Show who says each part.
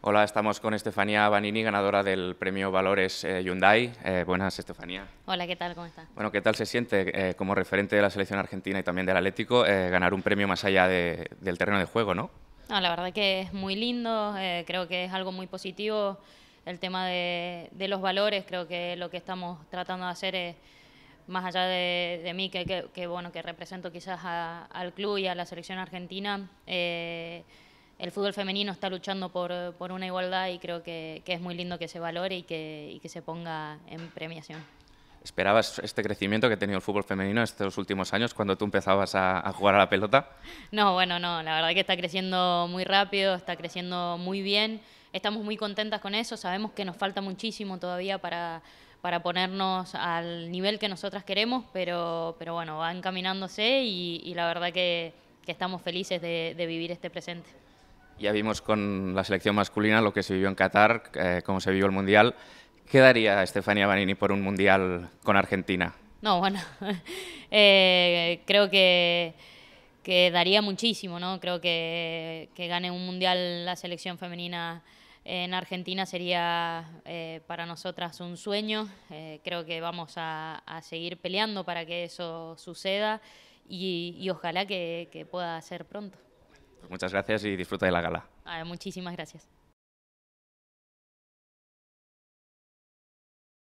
Speaker 1: Hola, estamos con Estefanía Banini, ganadora del premio Valores eh, Hyundai. Eh, buenas, Estefanía.
Speaker 2: Hola, ¿qué tal? ¿Cómo estás?
Speaker 1: Bueno, ¿qué tal se siente eh, como referente de la selección argentina y también del Atlético ganar un premio más allá del terreno de juego, no?
Speaker 2: No, la verdad que es muy lindo, creo que es algo muy positivo el tema de, los valores, creo que lo que estamos tratando de hacer es, más allá de, mí, que, bueno, que represento quizás al club y a la selección argentina, el fútbol femenino está luchando por, una igualdad y creo que, es muy lindo que se valore y que, se ponga en premiación.
Speaker 1: ¿Esperabas este crecimiento que ha tenido el fútbol femenino estos últimos años cuando tú empezabas a, jugar a la pelota?
Speaker 2: No, bueno, no, la verdad que está creciendo muy rápido, está creciendo muy bien, estamos muy contentas con eso, sabemos que nos falta muchísimo todavía para, para ponernos al nivel que nosotras queremos, pero, pero bueno, va encaminándose y, la verdad que, que estamos felices de vivir este presente
Speaker 1: ya vimos con la selección masculina lo que se vivió en Qatar, eh, cómo se vivió el Mundial. ¿Qué daría Estefania Banini por un Mundial con Argentina?
Speaker 2: No, bueno, eh, creo que, daría muchísimo, ¿no? Creo que, que gane un Mundial la selección femenina en Argentina sería eh, para nosotras un sueño. creo que vamos a, seguir peleando para que eso suceda y, ojalá que pueda ser pronto.
Speaker 1: Pues muchas gracias y disfruta de la gala.
Speaker 2: Ah, muchísimas gracias.